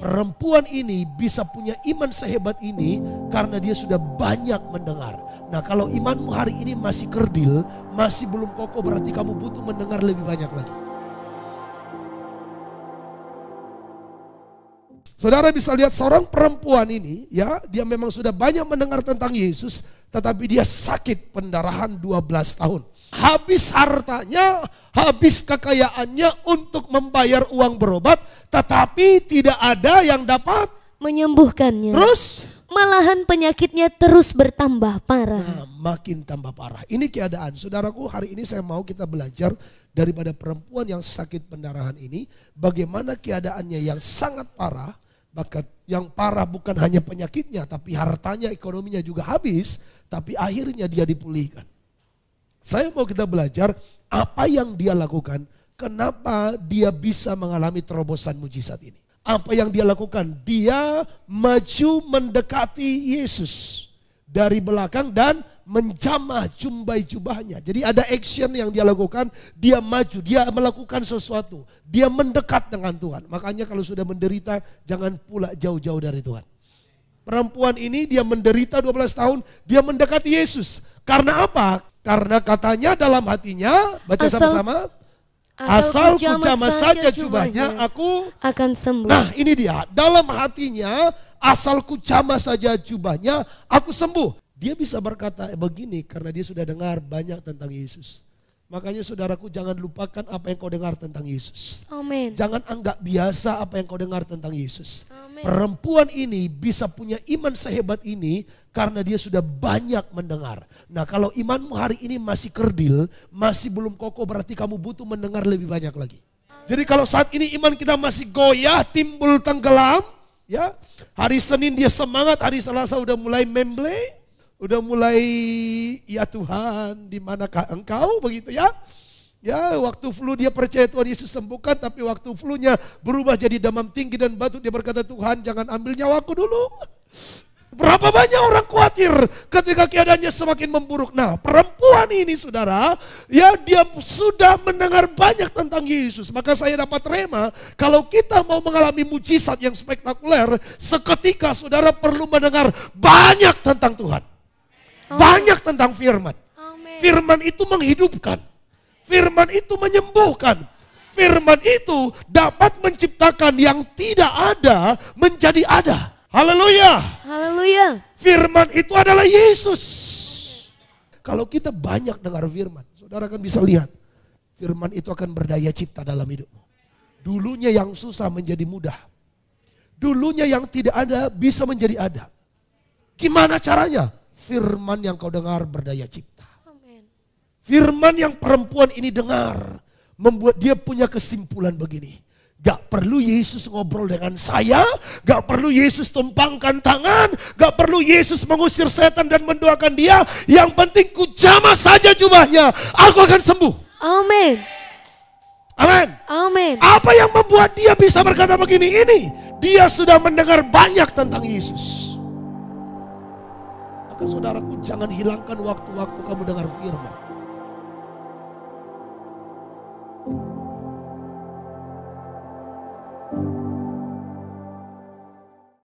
perempuan ini bisa punya iman sehebat ini karena dia sudah banyak mendengar. Nah, kalau imanmu hari ini masih kerdil, masih belum kokoh, berarti kamu butuh mendengar lebih banyak lagi. Saudara bisa lihat seorang perempuan ini, ya, dia memang sudah banyak mendengar tentang Yesus, tetapi dia sakit pendarahan 12 tahun. Habis hartanya, habis kekayaannya untuk membayar uang berobat, tetapi tidak ada yang dapat menyembuhkannya. Terus malahan penyakitnya terus bertambah parah. Nah, makin tambah parah. Ini keadaan. Saudaraku, hari ini saya mau kita belajar daripada perempuan yang sakit pendarahan ini, bagaimana keadaannya yang sangat parah, bahkan yang parah bukan hanya penyakitnya, tapi hartanya, ekonominya juga habis, tapi akhirnya dia dipulihkan. Saya mau kita belajar apa yang dia lakukan kenapa dia bisa mengalami terobosan mujizat ini. Apa yang dia lakukan? Dia maju mendekati Yesus dari belakang dan menjamah jumbai jubahnya. Jadi ada action yang dia lakukan, dia maju, dia melakukan sesuatu, dia mendekat dengan Tuhan. Makanya kalau sudah menderita jangan pula jauh-jauh dari Tuhan. Perempuan ini dia menderita 12 tahun, dia mendekati Yesus. Karena apa? Karena katanya dalam hatinya, baca sama-sama Asal ku jama saja jubahnya, aku akan sembuh. Nah ini dia, dalam hatinya asal ku jama saja jubahnya, aku sembuh. Dia bisa berkata begini karena dia sudah dengar banyak tentang Yesus. Makanya saudaraku jangan lupakan apa yang kau dengar tentang Yesus. Amen. Jangan anggap biasa apa yang kau dengar tentang Yesus. Amen. Perempuan ini bisa punya iman sehebat ini karena dia sudah banyak mendengar. Nah kalau imanmu hari ini masih kerdil, masih belum kokoh berarti kamu butuh mendengar lebih banyak lagi. Jadi kalau saat ini iman kita masih goyah, timbul tenggelam, ya hari Senin dia semangat, hari Selasa udah mulai memble, udah mulai ya Tuhan di manakah engkau begitu ya. Ya, waktu flu dia percaya Tuhan Yesus sembuhkan, tapi waktu flu-nya berubah jadi demam tinggi dan batuk. Dia berkata, Tuhan jangan ambil nyawaku dulu. Berapa banyak orang khawatir ketika keadaannya semakin memburuk. Nah, perempuan ini saudara, ya dia sudah mendengar banyak tentang Yesus. Maka saya dapat rema, kalau kita mau mengalami mujizat yang spektakuler, seketika saudara perlu mendengar banyak tentang Tuhan. Banyak tentang firman. Firman itu menghidupkan. Firman itu menyembuhkan firman itu dapat menciptakan yang tidak ada menjadi ada. Haleluya! Haleluya. Firman itu adalah Yesus. Kalau kita banyak dengar firman, saudara akan bisa lihat. Firman itu akan berdaya cipta dalam hidupmu. Dulunya yang susah menjadi mudah. Dulunya yang tidak ada bisa menjadi ada. Gimana caranya? Firman yang kau dengar berdaya cipta. Firman yang perempuan ini dengar membuat dia punya kesimpulan begini. Gak perlu Yesus ngobrol dengan saya, gak perlu Yesus tumpangkan tangan, gak perlu Yesus mengusir setan dan mendoakan dia. Yang penting ku jamah saja jubahnya, aku akan sembuh. Amin. Amin. Amin. Apa yang membuat dia bisa berkata begini? Ini dia sudah mendengar banyak tentang Yesus. Maka saudaraku jangan hilangkan waktu-waktu kamu dengar firman.